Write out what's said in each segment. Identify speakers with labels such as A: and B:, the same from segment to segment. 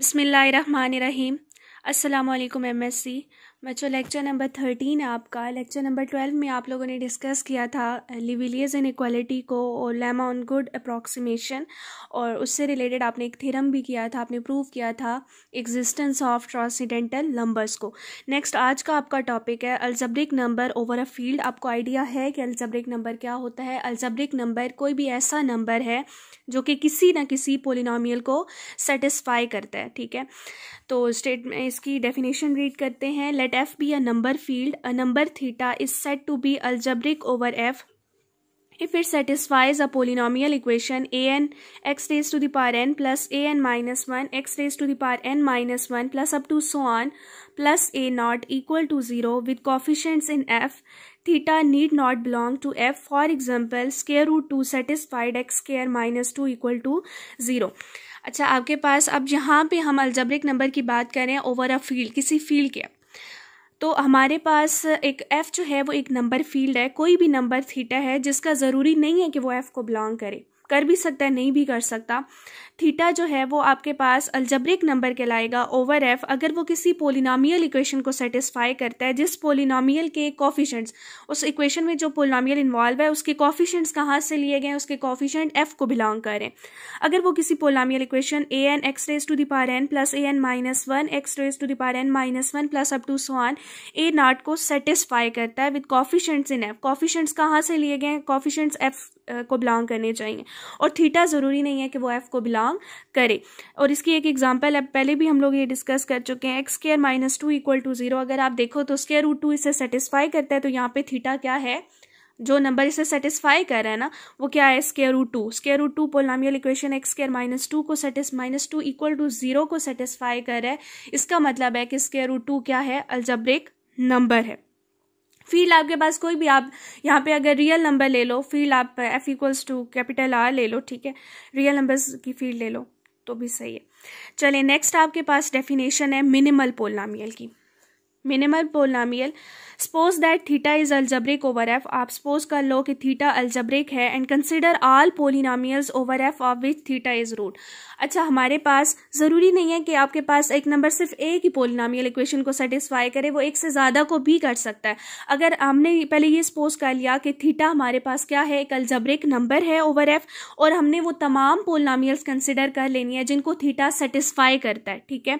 A: بسم اللہ الرحمن الرحیم السلام علیکم ایم ایس बच्चों लेक्चर नंबर थर्टीन है आपका लेक्चर नंबर ट्वेल्व में आप लोगों ने डिस्कस किया था लिविलियज इन इक्वालिटी को और लेमा ऑन गुड अप्रॉक्सीमेशन और उससे रिलेटेड आपने एक थेरम भी किया था आपने प्रूव किया था एग्जिस्टेंस ऑफ ट्रांसीडेंटल नंबर्स को नेक्स्ट आज का आपका टॉपिक है algebraic number over a field आपको आइडिया है कि अल्जब्रिक नंबर क्या होता है अल्जब्रिक नंबर कोई भी ऐसा नंबर है जो कि किसी न किसी पोलिनोमियल को सेटिस्फाई करता है ठीक है तो स्टेट इसकी डेफिनेशन रीड करते हैं let let f be a number field, a number theta is said to be algebraic over f if it satisfies a polynomial equation a n x raised to the power n plus a n minus 1 x raised to the power n minus 1 plus up to so on plus a not equal to 0 with coefficients in f theta need not belong to f for example square root 2 satisfied x square minus 2 equal to 0 अच्छा आपके पास अब यहाँ पे हम algebraic number की बात करें over a field किसी फील्ड के तो हमारे पास एक एफ़ जो है वो एक नंबर फील्ड है कोई भी नंबर थीटा है जिसका ज़रूरी नहीं है कि वो एफ़ को बिलोंग करे कर भी सकता है नहीं भी कर सकता थीटा जो है वो आपके पास अल्जब्रिक नंबर के लाएगा ओवर एफ अगर वो किसी पोलिनामियल इक्वेशन को सेटिस्फाई करता है जिस पोलिनामियल के कॉफिशेंट्स उस इक्वेशन में जो पोलिनामियल इन्वॉल्व है उसके कॉफिशेंट्स कहाँ से लिए गए उसके कॉफिशेंट एफ को बिलोंग करें अगर वो किसी polynomial equation a n x raise to the power n plus a n minus one x raise to the power n minus one plus up to so on a naught को सेटिस्फाई करता है with coefficients in F coefficients कहाँ से लिए गए coefficients F को belong करने चाहिए और थीटा ज़रूरी नहीं है कि वो एफ़ को बिलोंग करे और इसकी एक एग्जाम्पल अब पहले भी हम लोग ये डिस्कस कर चुके हैं x square minus two equal to zero अगर आप देखो तो स्केयर रूट टू इसे सेटिस्फाई करता है तो यहाँ पे थीटा क्या है जो नंबर इसे सेटिस्फाई कर रहा है ना वो क्या है square root two square root two polynomial equation x square minus two को satis minus two equal to zero को सेटिस्फाई कर रहा है इसका मतलब है कि स्केयर रूट टू क्या है अल्जब्रिक नंबर है फील्ड आपके पास कोई भी आप यहाँ पे अगर रियल नंबर ले लो फील्ड आप F equals to capital R ले लो ठीक है रियल नंबर्स की फील्ड ले लो तो भी सही है चलिए नेक्स्ट आपके पास डेफिनेशन है मिनिमल पोलनामियल की minimal polynomial suppose that theta is algebraic over F आप सपोज कर लो कि थीटा अल्जब्रिक है and consider all polynomials over F of which theta is root अच्छा हमारे पास ज़रूरी नहीं है कि आपके पास एक नंबर सिर्फ एक ही पोलिनामियल इक्वेशन को सेटिस्फाई करे वो एक से ज़्यादा को भी कर सकता है अगर हमने पहले ये सपोज कर लिया कि थीटा हमारे पास क्या है एक अल्जब्रिक नंबर है ओवर एफ और हमने वो तमाम पोलिनामियल्स कंसिडर कर लेनी है जिनको थीटा सेटिस्फाई करता है ठीक है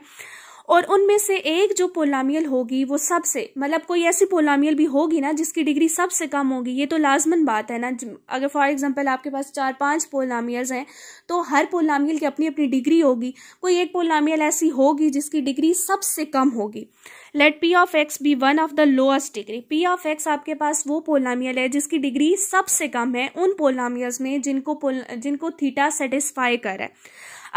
A: और उनमें से एक जो पोलामियल होगी वो सबसे मतलब कोई ऐसी पोलामियल भी होगी ना जिसकी डिग्री सबसे कम होगी ये तो लाजमन बात है ना अगर फॉर एग्जांपल आपके पास चार पांच पोलामियल्स हैं तो हर पोलामियल की अपनी अपनी डिग्री होगी कोई एक पोलामियल ऐसी होगी जिसकी डिग्री सबसे कम होगी let p of x be one of the lowest degree p of x आपके पास वो पोलामियल है जिसकी डिग्री सबसे कम है उन पोलामियल्स में जिनको जिनको थीटा सेटिस्फाई करे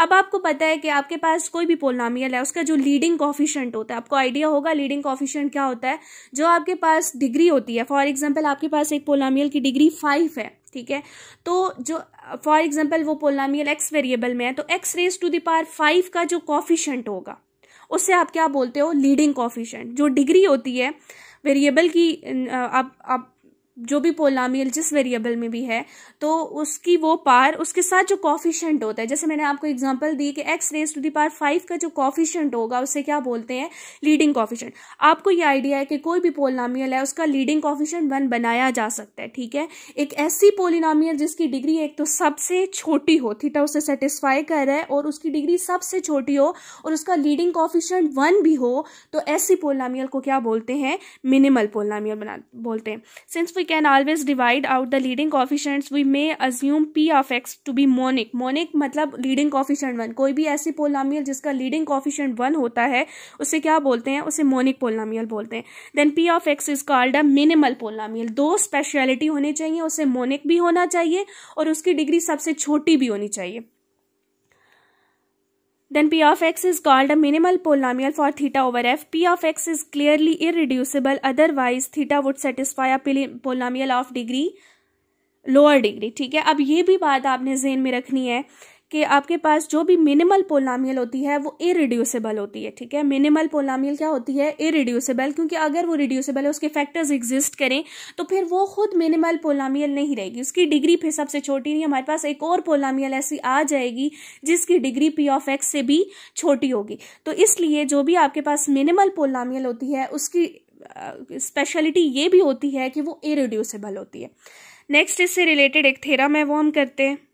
A: अब आपको पता है कि आपके पास कोई भी पोलनामियल है उसका जो लीडिंग कॉफिशेंट होता है आपको आइडिया होगा लीडिंग कॉफिशेंट क्या होता है जो आपके पास डिग्री होती है फॉर एग्जाम्पल आपके पास एक पोलामियल की डिग्री फाइव है ठीक है तो जो फॉर एग्जाम्पल वो पोलामियल एक्स वेरिएबल में है तो x raise to the power five का जो कॉफिशेंट होगा उससे आप क्या बोलते हो लीडिंग कॉफिशेंट जो डिग्री होती है वेरिएबल की आप आप जो भी पोलामियल जिस वेरिएबल में भी है तो उसकी वो पार उसके साथ जो कॉफिशेंट होता है जैसे मैंने आपको एग्जांपल दी कि x raise to the power five का जो कॉफिशेंट होगा उसे क्या बोलते हैं लीडिंग कॉफिशेंट आपको ये आइडिया है कि कोई भी पोलामियल है उसका लीडिंग कॉफिशेंट वन बनाया जा सकता है ठीक है एक ऐसी पोलिनामियल जिसकी डिग्री एक तो सबसे छोटी हो थीटा उसे सेटिस्फाई कर रहा है और उसकी डिग्री सबसे छोटी हो और उसका लीडिंग कॉफिशेंट वन भी हो तो ऐसी पोलामियल को क्या बोलते हैं मिनिमल पोलामियल बना बोलते हैं since we can always divide out the leading coefficients we may assume p of x to be monic monic मतलब लीडिंग कॉफिशेंट वन कोई भी ऐसी पोलामियल जिसका लीडिंग कॉफिशेंट वन होता है उसे क्या बोलते हैं उसे मोनिक पोलामियल बोलते हैं then p of x is called a minimal polynomial दो स्पेशलिटी होनी चाहिए उसे मोनिक भी होना चाहिए और उसकी डिग्री सबसे छोटी भी होनी चाहिए Then p of x is called a minimal polynomial for theta over f. p of x is clearly irreducible otherwise theta would satisfy a polynomial of degree lower degree ठीक है अब ये भी बात आपने जेन में रखनी है कि आपके पास जो भी मिनिमल पोलामियल होती है वो इरिड्यूसेबल होती है ठीक है मिनिमल पोलामियल क्या होती है इरिड्यूसेबल क्योंकि अगर वो रिड्यूसेबल है उसके फैक्टर्स एग्जिस्ट करें तो फिर वो खुद मिनिमल पोलामियल नहीं रहेगी उसकी डिग्री फिर सबसे छोटी नहीं हमारे पास एक और पोलामियल ऐसी आ जाएगी जिसकी डिग्री पी ऑफ एक्स से भी छोटी होगी तो इसलिए जो भी आपके पास मिनिमल पोलामियल होती है उसकी स्पेशलिटी ये भी होती है कि वो इरिड्यूसेबल होती है नेक्स्ट इससे रिलेटेड एक थेरम है वो हम करते हैं